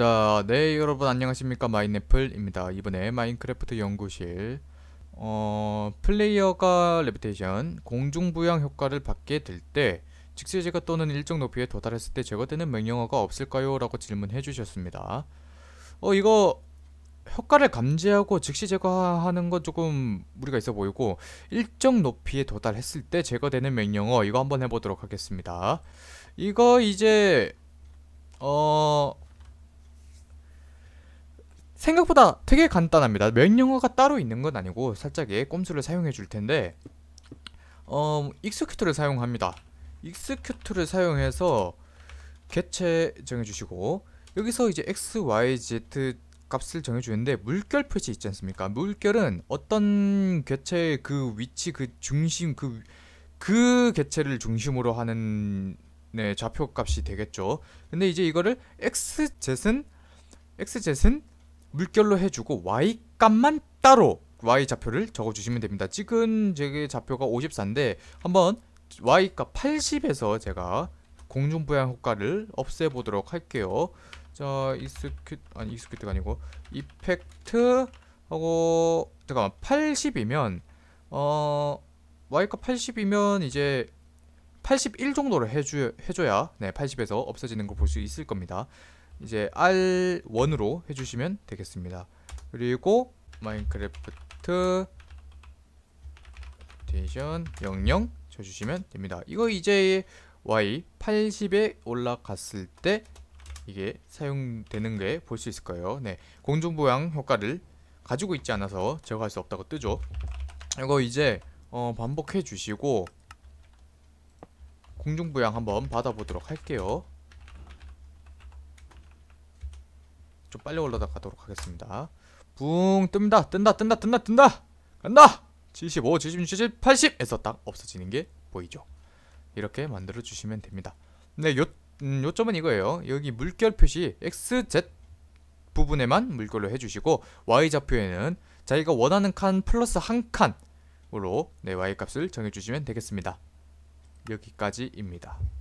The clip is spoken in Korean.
자, 네 여러분 안녕하십니까 마인애플입니다. 이번에 마인크래프트 연구실 어, 플레이어가 레비테이션 공중부양 효과를 받게 될 때즉시제가 또는 일정 높이에 도달했을 때 제거되는 명령어가 없을까요? 라고 질문해 주셨습니다. 어 이거 효과를 감지하고 즉시 제거하는 건 조금 무리가 있어 보이고 일정 높이에 도달했을 때 제거되는 명령어 이거 한번 해보도록 하겠습니다. 이거 이제 어 생각보다 되게 간단합니다. 몇영화가 따로 있는 건 아니고 살짝의 꼼수를 사용해 줄 텐데 어, 익스큐트를 사용합니다. 익스큐트를 사용해서 개체 정해주시고 여기서 이제 x, y, z 값을 정해주는데 물결 표시 있지 않습니까? 물결은 어떤 개체의 그 위치, 그 중심, 그, 그 개체를 중심으로 하는 네, 좌표 값이 되겠죠. 근데 이제 이거를 x, z은 x, z은 물결로 해주고 y 값만 따로 y 좌표를 적어주시면 됩니다. 찍은 제 좌표가 54인데 한번 y값 80에서 제가 공중부양 효과를 없애보도록 할게요. 자, 익스큐 아니 익스큐트가 아니고 이펙트 하고 잠깐만 80이면 어 y값 80이면 이제 81 정도를 해줘, 해줘야 네 80에서 없어지는 걸 볼 수 있을 겁니다. 이제 R1으로 해주시면 되겠습니다. 그리고 마인크래프트 로테이션 00 쳐주시면 됩니다. 이거 이제 Y80에 올라갔을 때 이게 사용되는 게 볼 수 있을 거예요. 네, 공중부양 효과를 가지고 있지 않아서 제거할 수 없다고 뜨죠. 이거 이제 어, 반복해 주시고 공중부양 한번 받아보도록 할게요. 좀 빨리 올라가도록 하겠습니다 붕 뜬다 뜬다 뜬다 뜬다 뜬다 간다 75 70 70 80에서 딱 없어지는 게 보이죠 이렇게 만들어 주시면 됩니다 근 네, 요, 음, 요점은 이거예요 여기 물결 표시 XZ 부분에만 물결로 해주시고 Y좌표에는 자기가 원하는 칸 플러스 한 칸으로 네, Y값을 정해주시면 되겠습니다 여기까지입니다